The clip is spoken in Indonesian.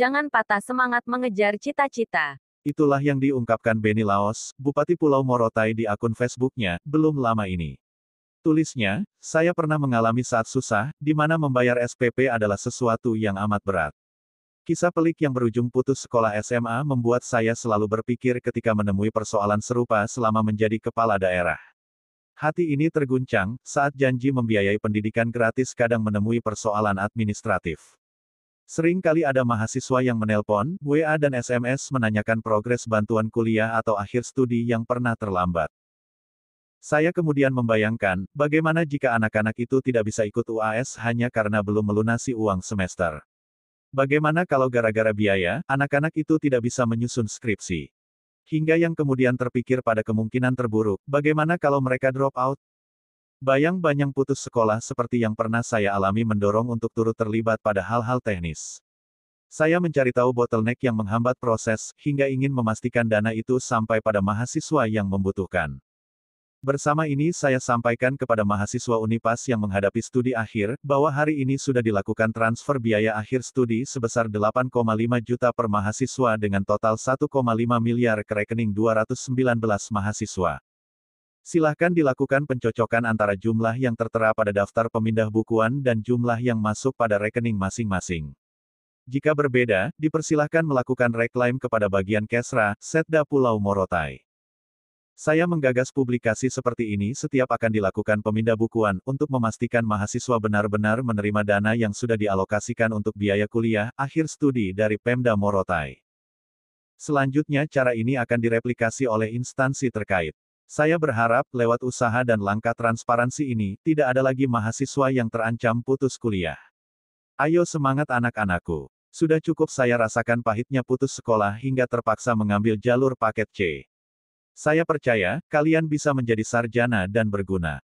Jangan patah semangat mengejar cita-cita. Itulah yang diungkapkan Benny Laos, Bupati Pulau Morotai di akun Facebooknya, belum lama ini. Tulisnya, saya pernah mengalami saat susah, di mana membayar SPP adalah sesuatu yang amat berat. Kisah pelik yang berujung putus sekolah SMA membuat saya selalu berpikir ketika menemui persoalan serupa selama menjadi kepala daerah. Hati ini terguncang saat janji membiayai pendidikan gratis kadang menemui persoalan administratif. Sering kali ada mahasiswa yang menelpon, WA dan SMS menanyakan progres bantuan kuliah atau akhir studi yang pernah terlambat. Saya kemudian membayangkan, bagaimana jika anak-anak itu tidak bisa ikut UAS hanya karena belum melunasi uang semester. Bagaimana kalau gara-gara biaya, anak-anak itu tidak bisa menyusun skripsi. Hingga yang kemudian terpikir pada kemungkinan terburuk, bagaimana kalau mereka drop out? Bayang-bayang putus sekolah seperti yang pernah saya alami mendorong untuk turut terlibat pada hal-hal teknis. Saya mencari tahu bottleneck yang menghambat proses, hingga ingin memastikan dana itu sampai pada mahasiswa yang membutuhkan. Bersama ini saya sampaikan kepada mahasiswa Unipas yang menghadapi studi akhir, bahwa hari ini sudah dilakukan transfer biaya akhir studi sebesar 8,5 juta per mahasiswa dengan total 1,5 miliar ke rekening 219 mahasiswa. Silahkan dilakukan pencocokan antara jumlah yang tertera pada daftar pemindah bukuan dan jumlah yang masuk pada rekening masing-masing. Jika berbeda, dipersilahkan melakukan reklaim kepada bagian Kesra, Setda Pulau Morotai. Saya menggagas publikasi seperti ini setiap akan dilakukan pemindah bukuan untuk memastikan mahasiswa benar-benar menerima dana yang sudah dialokasikan untuk biaya kuliah akhir studi dari Pemda Morotai. Selanjutnya cara ini akan direplikasi oleh instansi terkait. Saya berharap, lewat usaha dan langkah transparansi ini, tidak ada lagi mahasiswa yang terancam putus kuliah. Ayo semangat anak-anakku. Sudah cukup saya rasakan pahitnya putus sekolah hingga terpaksa mengambil jalur paket C. Saya percaya, kalian bisa menjadi sarjana dan berguna.